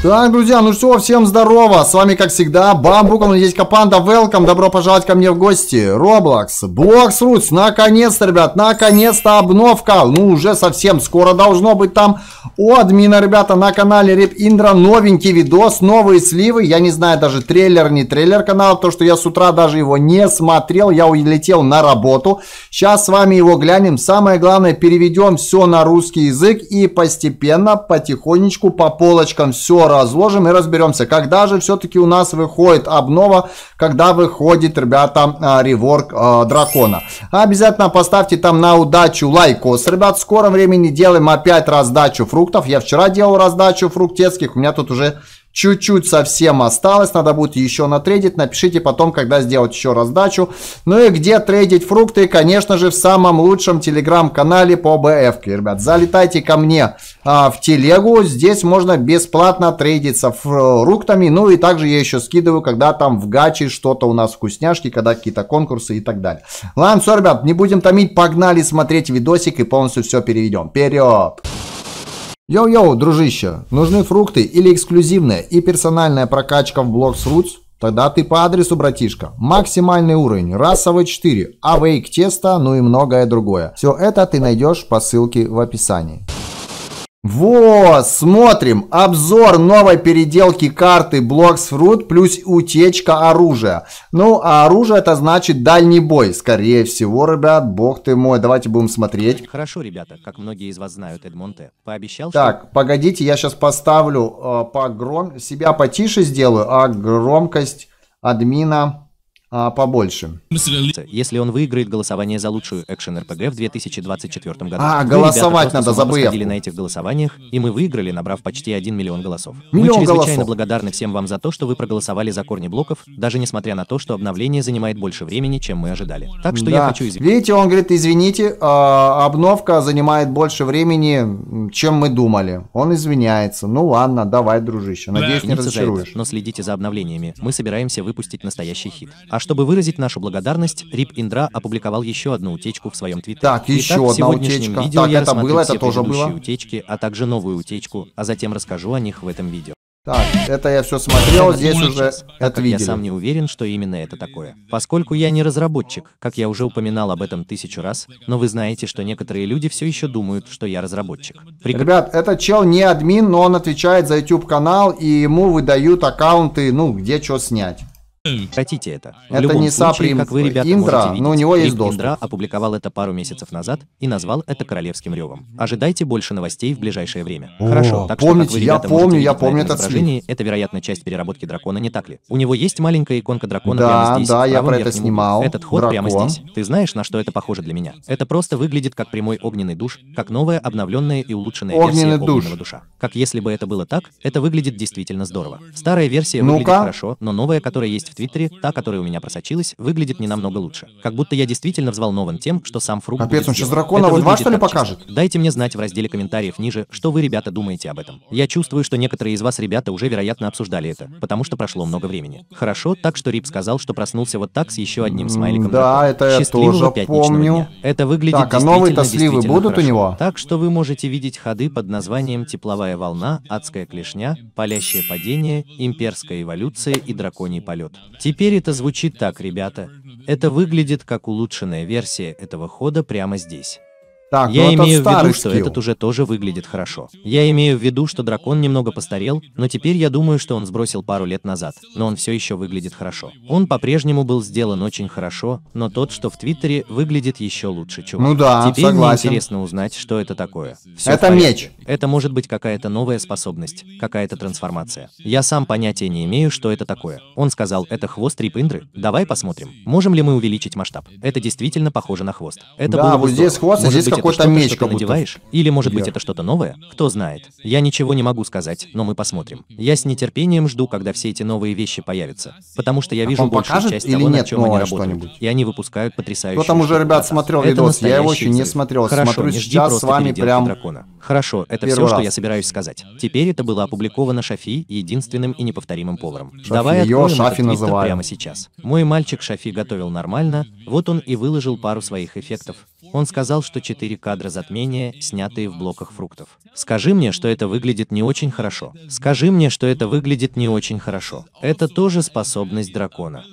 Так, друзья, ну все, всем здорово. С вами, как всегда, Бамбук, он здесь Капанда. Велком, добро пожаловать ко мне в гости. Роблокс, Блокс наконец-то, ребят, наконец-то обновка. Ну, уже совсем скоро должно быть там у админа, ребята, на канале Рип Индра. Новенький видос, новые сливы. Я не знаю, даже трейлер, не трейлер канала, то, что я с утра даже его не смотрел. Я улетел на работу. Сейчас с вами его глянем. Самое главное, переведем все на русский язык и постепенно, потихонечку, по полочкам все разложим и разберемся, когда же все-таки у нас выходит обнова, когда выходит, ребята, а, реворк а, дракона. Обязательно поставьте там на удачу лайкос, ребят, в скором времени делаем опять раздачу фруктов. Я вчера делал раздачу фруктецких, у меня тут уже Чуть-чуть совсем осталось, надо будет еще натрейдить. Напишите потом, когда сделать еще раздачу. Ну и где трейдить фрукты, конечно же, в самом лучшем телеграм-канале по БФ. Ребят, залетайте ко мне а, в телегу. Здесь можно бесплатно трейдиться э, фруктами. Ну и также я еще скидываю, когда там в гаче что-то у нас вкусняшки, когда какие-то конкурсы и так далее. Ладно, все, ребят, не будем томить. Погнали смотреть видосик и полностью все переведем. Вперед! Йоу-йоу, дружище, нужны фрукты или эксклюзивная и персональная прокачка в Blocks Roots? Тогда ты по адресу, братишка. Максимальный уровень, расовый 4, авейк теста, ну и многое другое. Все это ты найдешь по ссылке в описании. Во, смотрим, обзор новой переделки карты Блоксфрут плюс утечка оружия. Ну, а оружие это значит дальний бой, скорее всего, ребят, бог ты мой, давайте будем смотреть. Хорошо, ребята, как многие из вас знают, Эдмонте пообещал, Так, что... погодите, я сейчас поставлю э, погром... себя потише сделаю, а громкость админа а, побольше. Если он выиграет голосование за лучшую экшен РПГ в 2024 году. А, Вы, ну, голосовать ребята, надо за БФ. на этих голосованиях, и мы выиграли, набрав почти 1 миллион голосов. Миллион мы чрезвычайно голосов. благодарны всем вам за то, что вы проголосовали за корни блоков, даже несмотря на то, что обновление занимает больше времени, чем мы ожидали. Так что да. я хочу извинить. Видите, он говорит, извините, а, обновка занимает больше времени, чем мы думали. Он извиняется. Ну ладно, давай, дружище. Надеюсь, да. не разочаруешь. но следите за обновлениями. Мы собираемся выпустить настоящий хит. А а чтобы выразить нашу благодарность, Рип Индра опубликовал еще одну утечку в своем твиттере. Так, Итак, еще в одна утечка. видео так, я это было, все это тоже было. утечки, а также новую утечку, а затем расскажу о них в этом видео. Так, это я все смотрел, здесь уже это Я сам не уверен, что именно это такое. Поскольку я не разработчик, как я уже упоминал об этом тысячу раз, но вы знаете, что некоторые люди все еще думают, что я разработчик. Прик... Ребят, этот чел не админ, но он отвечает за YouTube канал, и ему выдают аккаунты, ну, где что снять. Хотите это? Это любом не случае, как вы, ребята, Индра, можете но у него есть доступ. Индра опубликовал это пару месяцев назад и назвал это королевским ревом. Ожидайте больше новостей в ближайшее время. О, Хорошо, так помните, что, как вы, ребята, я помню, я помню это слив. Это, вероятно, часть переработки дракона, не так ли? У него есть маленькая иконка дракона да, прямо здесь. Да, я про это снимал. Этот ход Дракон. прямо здесь. Ты знаешь, на что это похоже для меня? Это просто выглядит как прямой огненный душ, как новая обновленная и улучшенная огненный версия душ. огненного душа. Как если бы это было так, это выглядит действительно здорово. Старая версия ну выглядит хорошо, но новая, которая есть в Твиттере, та, которая у меня просочилась, выглядит не намного лучше. Как будто я действительно взволнован тем, что сам фрукт. Капец, он сейчас дракона вот два что ли покажет? Честно. Дайте мне знать в разделе комментариев ниже, что вы, ребята, думаете об этом. Я чувствую, что некоторые из вас, ребята, уже, вероятно, обсуждали это, потому что прошло много времени. Хорошо, так что Рип сказал, что проснулся вот так с еще одним смайликом. Да, дракона. это я тоже помню. Дня. Это выглядит так, а новые-то сливы будут хорошо. у него? Так что вы можете видеть ходы под названием «Тепловая волна», «Адская клешня», «Палящее падение», «Имперская эволюция» и «Драконий полет». Теперь это звучит так, ребята. Это выглядит как улучшенная версия этого хода прямо здесь. Так, я ну, а имею в виду, что этот уже тоже выглядит хорошо. Я имею в виду, что дракон немного постарел, но теперь я думаю, что он сбросил пару лет назад, но он все еще выглядит хорошо. Он по-прежнему был сделан очень хорошо, но тот, что в Твиттере, выглядит еще лучше, чувак. Ну да, теперь согласен. мне интересно узнать, что это такое. Все это меч. Это может быть какая-то новая способность, какая-то трансформация. Я сам понятия не имею, что это такое. Он сказал, это хвост Рипиндры. Давай посмотрим, можем ли мы увеличить масштаб. Это действительно похоже на хвост. Это да, было вот здесь хвост, а здесь какой-то это меч, что ты надеваешь? Будто... Или, может я... быть, это что-то новое? Кто знает. Я ничего не могу сказать, но мы посмотрим. Я с нетерпением жду, когда все эти новые вещи появятся. Потому что я вижу Он большую часть или того, нет, над чем они работают. И они выпускают потрясающие... Кто там уже, ребят, смотрел это видос? Я его еще не смотрел. Хорошо, Смотрю не жди сейчас с вами прям... Дракона. Хорошо, это все, раз. что я собираюсь сказать. Теперь это было опубликовано Шафи, единственным и неповторимым поваром. Шафи, Давай откроем Шафи этот называем. прямо сейчас. Мой мальчик Шафи готовил нормально, вот он и выложил пару своих эффектов. Он сказал, что четыре кадра затмения, снятые в блоках фруктов. Скажи мне, что это выглядит не очень хорошо. Скажи мне, что это выглядит не очень хорошо. Это тоже способность дракона.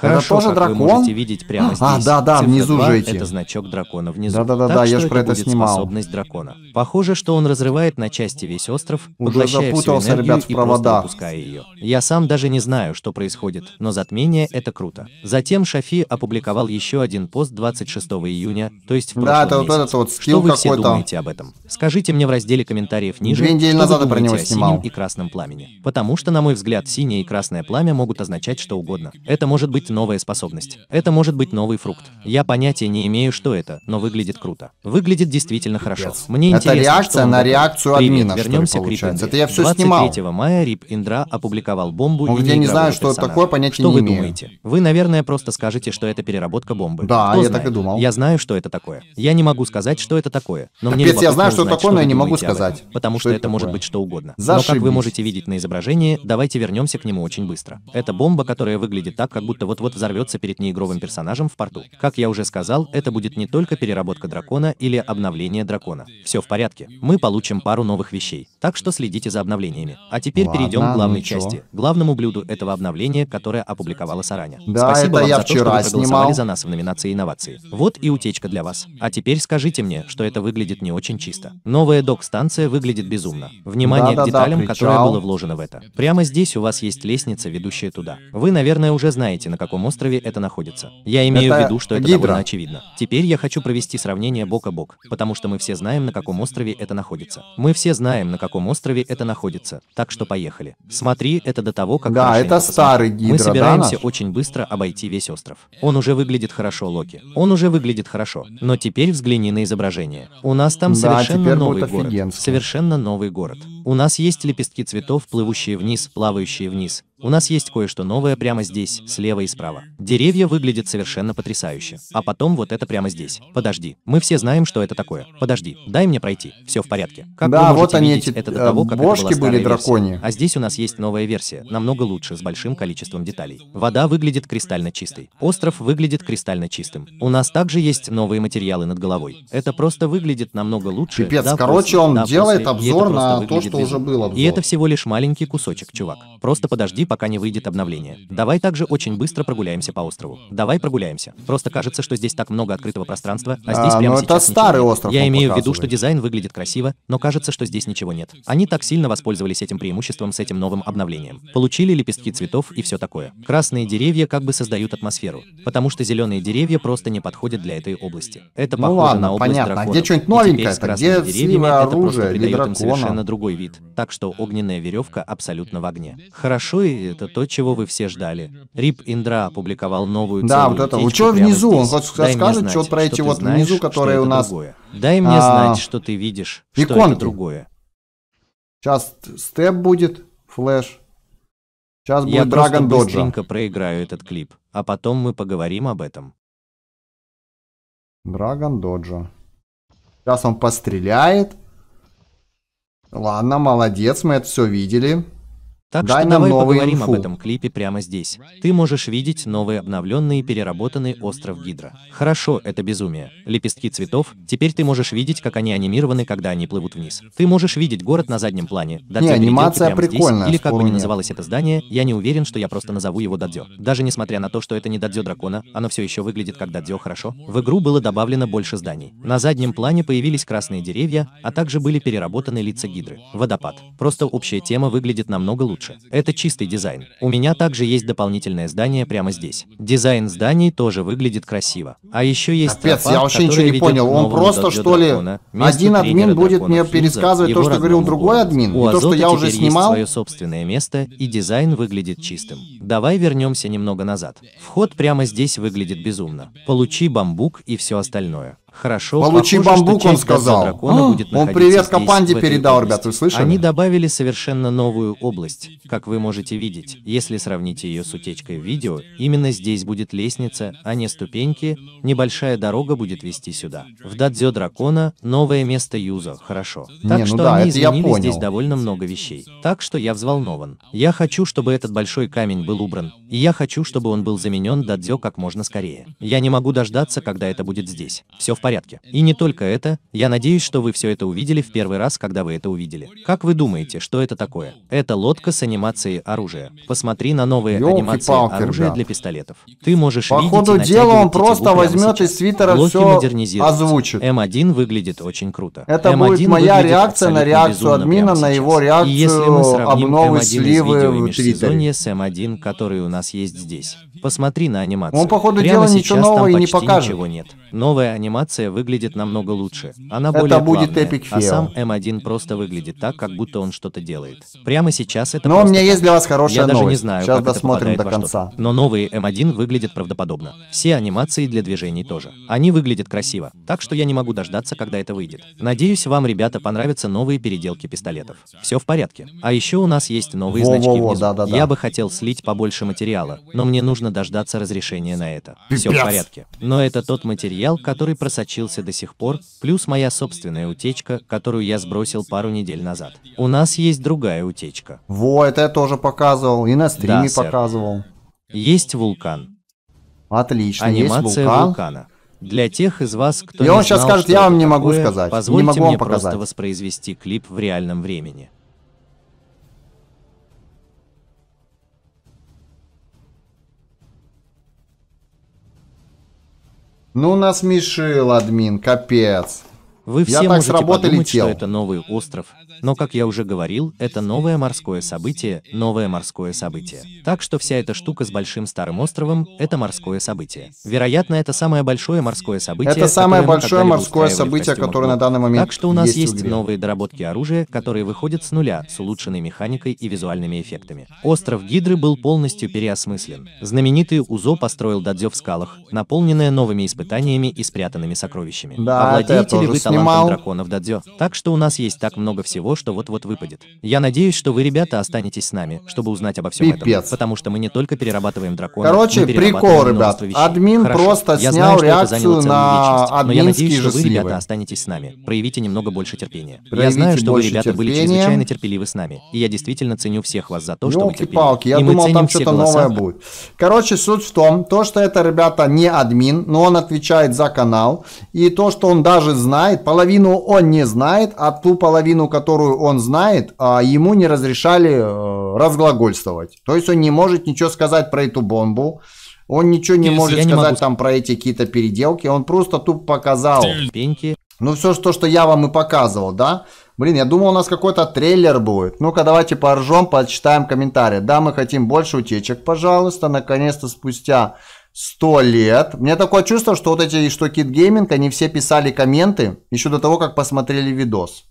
Хорошо, это а дракон? вы можете видеть прямо а, здесь. А, да, да, Цифра внизу 2 же эти. Это значок дракона внизу. Да, да, да, да, я же про это снимал. способность дракона. Похоже, что он разрывает на части весь остров, Уже поглощая всю энергию ребят, в и просто опуская ее. Я сам даже не знаю, что происходит, но затмение — это круто. Затем Шафи опубликовал еще один пост 26 июня, то есть в прошлом Да, это вот этот вот Что вы все думаете об этом? Скажите мне в разделе комментариев ниже, Две недели что назад вы про него снимал. и красном пламени. Потому что, на мой взгляд, синее и красное пламя могут означать что угодно. Это может быть есть новая способность. Это может быть новый фрукт. Я понятия не имею, что это, но выглядит круто. Выглядит действительно хорошо. Мне это интересно, реакция на реакцию админа, Привет, вернемся что ли, к Рип Это я все 23 снимал. мая Рип Индра опубликовал бомбу Он, я не знаю, что персонажа. это такое, понятия что не вы имею. думаете? Вы, наверное, просто скажете, что это переработка бомбы. Да, Кто я знает? так и думал. Я знаю, что это такое. Я не могу сказать, что это такое. Но Капец, мне я знаю, что это такое, но я не могу сказать. Потому что, что это может быть что угодно. Но как вы можете видеть на изображении, давайте вернемся к нему очень быстро. Это бомба, которая выглядит так, как будто вот вот-вот взорвется перед неигровым персонажем в порту. Как я уже сказал, это будет не только переработка дракона или обновление дракона. Все в порядке. Мы получим пару новых вещей. Так что следите за обновлениями. А теперь Ладно, перейдем к главной ну части, главному блюду этого обновления, которое опубликовала Сараня. Да, Спасибо вам я за вчера то, что вы проголосовали снимал. за нас в номинации инновации. Вот и утечка для вас. А теперь скажите мне, что это выглядит не очень чисто. Новая док-станция выглядит безумно. Внимание да да к деталям, причал. которое было вложено в это. Прямо здесь у вас есть лестница, ведущая туда. Вы, наверное, уже знаете, на каком острове это находится. Я имею это в виду, что это гидра. довольно очевидно. Теперь я хочу провести сравнение бок о бок, потому что мы все знаем, на каком острове это находится. Мы все знаем, на каком острове это находится. Так что поехали. Смотри, это до того, как... Да, это старый гидра, Мы собираемся да, очень быстро обойти весь остров. Он уже выглядит хорошо, Локи. Он уже выглядит хорошо. Но теперь взгляни на изображение. У нас там да, совершенно новый город. Офигенский. Совершенно новый город. У нас есть лепестки цветов, плывущие вниз, плавающие вниз. У нас есть кое-что новое прямо здесь, слева и справа. Деревья выглядят совершенно потрясающе. А потом вот это прямо здесь. Подожди, мы все знаем, что это такое. Подожди, дай мне пройти. Все в порядке. Как да, вы вот они видеть, эти это до того, э, как бошки это были дракони. А здесь у нас есть новая версия, намного лучше, с большим количеством деталей. Вода выглядит кристально чистой. Остров выглядит кристально чистым. У нас также есть новые материалы над головой. Это просто выглядит намного лучше. Пипец, да, короче, после, он да, делает после, обзор на то, что уже был обзор. И это всего лишь маленький кусочек, чувак. Просто подожди, пока не выйдет обновление. Давай также очень быстро прогуляемся по острову. Давай прогуляемся. Просто кажется, что здесь так много открытого пространства, а здесь а, ну прямо но сейчас это старый нет. остров. Я имею в виду, что дизайн выглядит красиво, но кажется, что здесь ничего нет. Они так сильно воспользовались этим преимуществом с этим новым обновлением. Получили лепестки цветов и все такое. Красные деревья как бы создают атмосферу, потому что зеленые деревья просто не подходят для этой области. Это ну похоже ладно, на область понятно. драконов. А где что-нибудь новенькое? Где деревьями, слива, это оружие, просто придает им совершенно другой вид, так что огненная веревка абсолютно в огне. Хорошо, и это то, чего вы все ждали. Рип Индра опубликовал новую Да, вот это, вот что внизу, здесь. он Дай скажет что про эти вот знаешь, внизу, которые у нас... Другое. Дай мне а... знать, что ты видишь, Иконки. что это другое. Сейчас степ будет, флэш. Сейчас будет Я Драгон Доджа. Я быстренько проиграю этот клип, а потом мы поговорим об этом. Драгон Доджа. Сейчас он постреляет. Ладно, молодец, мы это все видели. Так Дай что давай поговорим инфу. об этом клипе прямо здесь. Ты можешь видеть новый обновленный и переработанный остров Гидра. Хорошо, это безумие. Лепестки цветов, теперь ты можешь видеть, как они анимированы, когда они плывут вниз. Ты можешь видеть город на заднем плане. Дадзё не, анимация прикольная. Здесь, или как бы ни называлось это здание, я не уверен, что я просто назову его Дадзё. Даже несмотря на то, что это не Дадзё дракона, оно все еще выглядит как Дадзё хорошо. В игру было добавлено больше зданий. На заднем плане появились красные деревья, а также были переработаны лица Гидры. Водопад. Просто общая тема выглядит намного лучше лучше. Это чистый дизайн. У меня также есть дополнительное здание прямо здесь. Дизайн зданий тоже выглядит красиво. А еще есть Капец, тропа, я вообще ничего не понял. Он просто, что ли, дракона, один админ будет мне пересказывать то, что говорил другой админ, У и то, что я уже снимал? свое собственное место, и дизайн выглядит чистым. Давай вернемся немного назад. Вход прямо здесь выглядит безумно. Получи бамбук и все остальное. Хорошо. Получи похоже, бамбук, он сказал. А, будет он привет Капанде передал, области. ребят, вы слышали? Они добавили совершенно новую область. Как вы можете видеть, если сравнить ее с утечкой в видео, именно здесь будет лестница, а не ступеньки, небольшая дорога будет вести сюда. В Дадзё Дракона новое место Юза, хорошо. Так Не, ну что ну да, они это я изменили понял. здесь довольно много вещей. Так что я взволнован. Я хочу, чтобы этот большой камень был убран, и я хочу, чтобы он был заменен Дадзё как можно скорее. Я не могу дождаться, когда это будет здесь. Все в порядке порядке. И не только это, я надеюсь, что вы все это увидели в первый раз, когда вы это увидели. Как вы думаете, что это такое? Это лодка с анимацией оружия. Посмотри на новые анимации палки, оружия ребят. для пистолетов. Ты можешь По видеть ходу дела он просто возьмет из свитера все озвучит. М1 выглядит очень круто. Это М1 будет моя реакция на реакцию админа, на его реакцию и если мы сравним обновы 1 сливы в Твиттере. с М1, который у нас есть здесь. Посмотри на анимацию. Он, по Прямо дела, ничего нового и не покажет. Ничего нет. Новая анимация анимация выглядит намного лучше. Она более это будет плавная, эпик а сам М1 эм просто выглядит так, как будто он что-то делает. Прямо сейчас это Но у меня есть для вас хорошая Я новость. даже не знаю, сейчас как досмотрим это до конца. Но новые М1 эм выглядят правдоподобно. Все анимации для движений тоже. Они выглядят красиво, так что я не могу дождаться, когда это выйдет. Надеюсь, вам, ребята, понравятся новые переделки пистолетов. Все в порядке. А еще у нас есть новые во, значки во, во, внизу. Да, да, да. Я бы хотел слить побольше материала, но мне нужно дождаться разрешения на это. Все в порядке. Но это тот материал, который просочился сочился до сих пор, плюс моя собственная утечка, которую я сбросил пару недель назад. У нас есть другая утечка. Во, это я тоже показывал, и на стриме да, сэр. показывал. Есть вулкан. Отлично, Анимация есть вулкан. вулкана. Для тех из вас, кто и не он знал, скажет, я вам не могу такое, сказать. не могу вам мне просто воспроизвести клип в реальном времени. Ну, насмешил админ, капец. Вы все я можете подумать, летел. что это новый остров, но, как я уже говорил, это новое морское событие, новое морское событие. Так что вся эта штука с большим старым островом – это морское событие. Вероятно, это самое большое морское событие. Это самое большое морское событие, которое на данный момент Так что у нас есть, есть новые доработки оружия, которые выходят с нуля, с улучшенной механикой и визуальными эффектами. Остров Гидры был полностью переосмыслен. Знаменитый Узо построил дадзё в скалах, наполненное новыми испытаниями и спрятанными сокровищами. Да, Овладеете ли вы понимал. драконов Дадзё. Так что у нас есть так много всего, что вот-вот выпадет. Я надеюсь, что вы, ребята, останетесь с нами, чтобы узнать обо всем Пипец. этом. Потому что мы не только перерабатываем драконов, Короче, прикол, ребят. Вещей. Админ Хорошо. просто я снял знаю, реакцию на вечность, но я надеюсь, что вы, ребята, останетесь с нами. Проявите немного больше терпения. Проявите я знаю, что вы, ребята, терпения. были чрезвычайно терпеливы с нами. И я действительно ценю всех вас за то, что вы терпели. палки я и думал, там что-то новое будет. Короче, суть в том, то, что это, ребята, не админ, но он отвечает за канал. И то, что он даже знает, половину он не знает, а ту половину, которую он знает, а, ему не разрешали э, разглагольствовать. То есть он не может ничего сказать про эту бомбу. Он ничего не Если может сказать могу... там про эти какие-то переделки. Он просто тут показал. Пеньки. Ну, все то, что я вам и показывал, да? Блин, я думал, у нас какой-то трейлер будет. Ну-ка, давайте поржем, почитаем комментарии. Да, мы хотим больше утечек, пожалуйста. Наконец-то спустя 100 лет. У меня такое чувство, что вот эти, что Кит Гейминг, они все писали комменты еще до того, как посмотрели видос.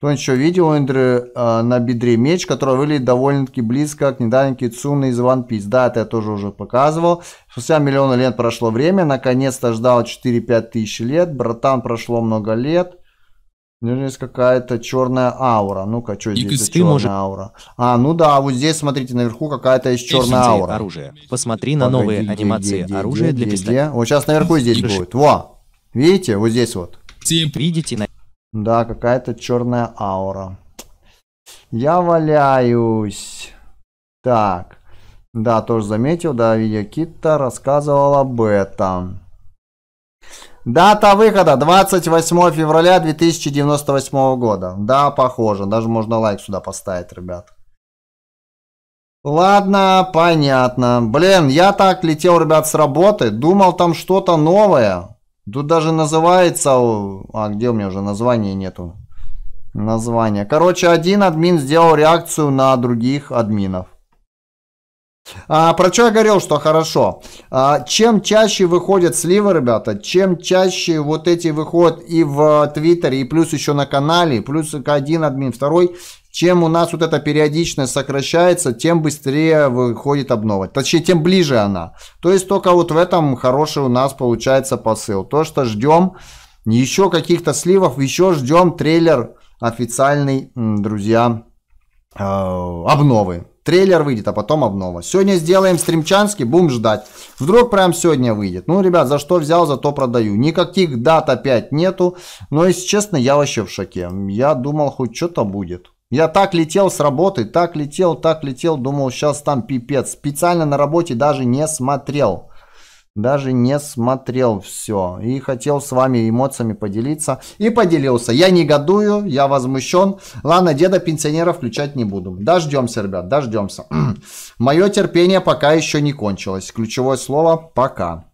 То еще видел Индры э, а, на бедре меч, который выглядит довольно-таки близко к недавненький Цуны из One Piece. Да, это я тоже уже показывал. Спустя миллионы лет прошло время, наконец-то ждал 4-5 тысяч лет. Братан, прошло много лет. У него есть какая-то черная аура. Ну-ка, что здесь за черная может... аура? А, ну да, вот здесь, смотрите, наверху какая-то есть черная аура. Оружие. Посмотри на Погоди, новые где, анимации где, оружия где, для пистолета. Вот сейчас наверху здесь Игрыш. будет. Во! Видите? Вот здесь вот. Видите? На... Да, какая-то черная аура. Я валяюсь. Так. Да, тоже заметил, да, якита рассказывал об этом. Дата выхода 28 февраля 2098 года. Да, похоже. Даже можно лайк сюда поставить, ребят. Ладно, понятно. Блин, я так летел, ребят, с работы. Думал, там что-то новое. Тут даже называется... А, где у меня уже название нету? Название. Короче, один админ сделал реакцию на других админов. А, про что я говорил, что хорошо. А, чем чаще выходят сливы, ребята, чем чаще вот эти выходят и в Твиттере, и плюс еще на канале, плюс один админ, второй, чем у нас вот эта периодичность сокращается, тем быстрее выходит обнова. Точнее, тем ближе она. То есть только вот в этом хороший у нас получается посыл. То, что ждем еще каких-то сливов, еще ждем трейлер официальный, друзья, а, обновы. Трейлер выйдет, а потом обнова. Сегодня сделаем стримчанский, будем ждать. Вдруг прям сегодня выйдет. Ну, ребят, за что взял, зато продаю. Никаких дат опять нету. Но, если честно, я вообще в шоке. Я думал, хоть что-то будет. Я так летел с работы, так летел, так летел, думал, сейчас там пипец. Специально на работе даже не смотрел даже не смотрел все и хотел с вами эмоциями поделиться. И поделился. Я негодую, я возмущен. Ладно, деда пенсионера включать не буду. Дождемся, ребят, дождемся. Мое терпение пока еще не кончилось. Ключевое слово «пока».